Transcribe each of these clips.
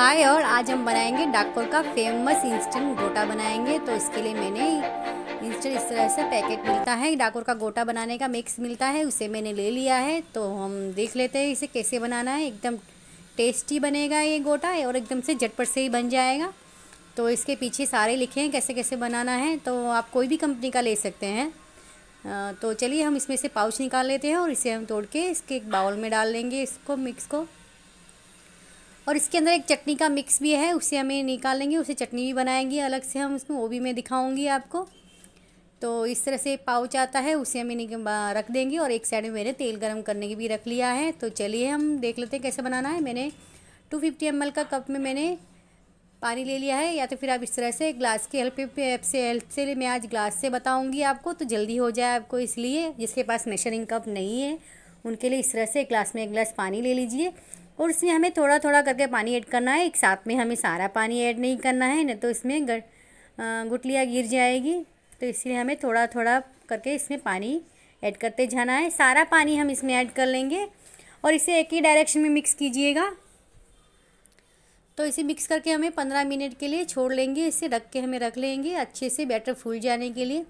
हाय और आज हम बनाएंगे डाकोर का फेमस इंस्टेंट गोटा बनाएंगे तो इसके लिए मैंने इंस्टेंट इस तरह से पैकेट मिलता है डाकोर का गोटा बनाने का मिक्स मिलता है उसे मैंने ले लिया है तो हम देख लेते हैं इसे कैसे बनाना है एकदम टेस्टी बनेगा ये गोटा और एकदम से झटपट से ही बन जाएगा तो इसके पीछे सारे लिखे हैं कैसे कैसे बनाना है तो आप कोई भी कंपनी का ले सकते हैं तो चलिए हम इसमें से पाउच निकाल लेते हैं और इसे हम तोड़ के इसके एक बाउल में डाल लेंगे इसको मिक्स को और इसके अंदर एक चटनी का मिक्स भी है उसे हमें निकालेंगे उसे चटनी भी बनाएंगे अलग से हम उसमें वो भी मैं दिखाऊँगी आपको तो इस तरह से पाउच आता है उसे हमें रख देंगे और एक साइड में मैंने तेल गर्म करने की भी रख लिया है तो चलिए हम देख लेते हैं कैसे बनाना है मैंने टू फिफ्टी एम का कप में मैंने पानी ले लिया है या तो फिर आप इस तरह से ग्लास की हेल्प से हेल्प से मैं आज ग्लास से बताऊंगी आपको तो जल्दी हो जाए आपको इसलिए जिसके पास मेशरिंग कप नहीं है उनके लिए इस तरह से ग्लास में एक गिलास पानी ले लीजिए और इसमें हमें थोड़ा थोड़ा करके पानी ऐड करना है एक साथ में हमें सारा पानी ऐड नहीं करना है नहीं तो इसमें गुटलियाँ गिर जाएगी तो इसलिए हमें थोड़ा थोड़ा करके इसमें पानी ऐड करते जाना है सारा पानी हम इसमें ऐड कर लेंगे और इसे एक ही डायरेक्शन में मिक्स कीजिएगा तो इसे मिक्स करके हमें पंद्रह मिनट के लिए छोड़ लेंगे इसे रख के हमें रख लेंगे अच्छे से बैटर फूल जाने के लिए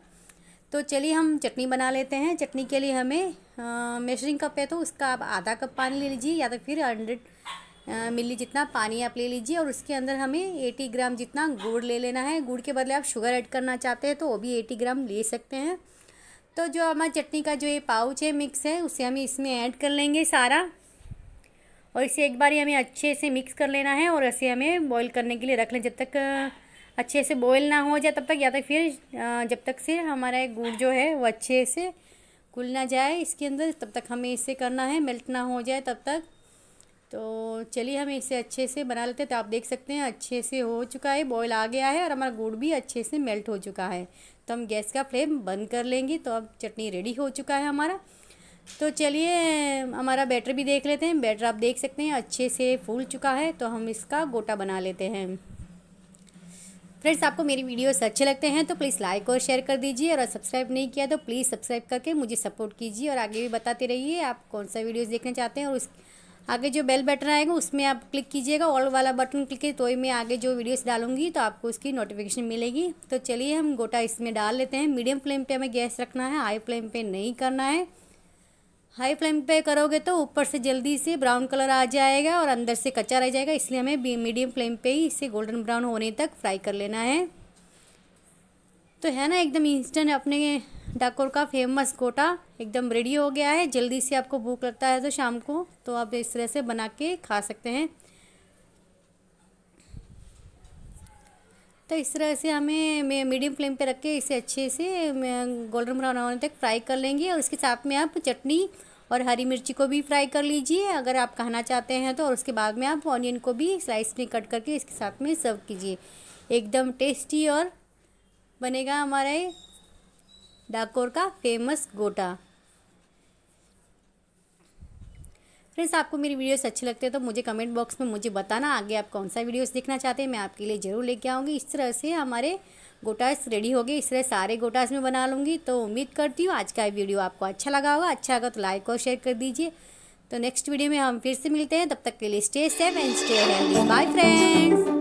तो चलिए हम चटनी बना लेते हैं चटनी के लिए हमें मेजरिंग कप है तो उसका आप आधा कप पानी ले लीजिए या तो फिर हंड्रेड मिली जितना पानी आप ले लीजिए और उसके अंदर हमें एटी ग्राम जितना गुड़ ले लेना है गुड़ के बदले आप शुगर ऐड करना चाहते हैं तो वो भी एटी ग्राम ले सकते हैं तो जो हमारी चटनी का जो ये पाउच है मिक्स है उसे हमें इसमें ऐड कर लेंगे सारा और इसे एक बार ही हमें अच्छे से मिक्स कर लेना है और इसे हमें बॉईल करने के लिए रख लें जब तक अच्छे से बॉयल ना हो जाए तब तक या तक तो फिर जब तक से हमारा एक गुड़ जो है वो अच्छे से घुल ना जाए इसके अंदर तब तक हमें इसे करना है मेल्ट ना हो जाए तब तक तो चलिए हम इसे अच्छे से बना लेते हैं तो आप देख सकते हैं अच्छे से हो चुका है बॉयल आ गया है और हमारा गुड़ भी अच्छे से मेल्ट हो चुका है तो हम गैस का फ्लेम बंद कर लेंगे तो अब चटनी रेडी हो चुका है हमारा तो चलिए हमारा बैटर भी देख लेते हैं बैटर आप देख सकते हैं अच्छे से फूल चुका है तो हम इसका गोटा बना लेते हैं फ्रेंड्स आपको मेरी वीडियोस अच्छे लगते हैं तो प्लीज़ लाइक और शेयर कर दीजिए और सब्सक्राइब नहीं किया तो प्लीज़ सब्सक्राइब करके मुझे सपोर्ट कीजिए और आगे भी बताते रहिए आप कौन सा वीडियोस देखना चाहते हैं और उस आगे जो बेल बटन आएगा उसमें आप क्लिक कीजिएगा ऑल वाला बटन क्लिक तो ही मैं आगे जो वीडियोस डालूंगी तो आपको उसकी नोटिफिकेशन मिलेगी तो चलिए हम गोटा इसमें डाल लेते हैं मीडियम फ्लेम पर हमें गैस रखना है हाई फ्लेम पर नहीं करना है हाई फ्लेम पे करोगे तो ऊपर से जल्दी से ब्राउन कलर आ जाएगा और अंदर से कच्चा रह जाएगा इसलिए हमें मीडियम फ्लेम पे ही इसे गोल्डन ब्राउन होने तक फ्राई कर लेना है तो है ना एकदम इंस्टेंट अपने डाकोर का फेमस कोटा एकदम रेडी हो गया है जल्दी से आपको भूख लगता है तो शाम को तो आप इस तरह से बना के खा सकते हैं तो इस तरह से हमें मीडियम फ्लेम पे रख के इसे अच्छे से गोल्डन ब्राउन होने तक फ्राई कर लेंगे और इसके साथ में आप चटनी और हरी मिर्ची को भी फ्राई कर लीजिए अगर आप खाना चाहते हैं तो और उसके बाद में आप ऑनियन को भी स्लाइस में कट करके इसके साथ में सर्व कीजिए एकदम टेस्टी और बनेगा हमारे डाकोर का फेमस गोटा फ्रेंड्स आपको मेरी वीडियोस अच्छी लगते हैं तो मुझे कमेंट बॉक्स में मुझे बताना आगे आप कौन सा वीडियोस देखना चाहते हैं मैं आपके लिए ज़रूर लेके आऊँगी इस तरह से हमारे गोटास रेडी हो गए इस तरह सारे गोटास में बना लूँगी तो उम्मीद करती हूँ आज का वीडियो आपको अच्छा लगा होगा अच्छा लगा तो लाइक और शेयर कर दीजिए तो नेक्स्ट वीडियो में हम फिर से मिलते हैं तब तक के लिए stay safe and stay healthy bye friends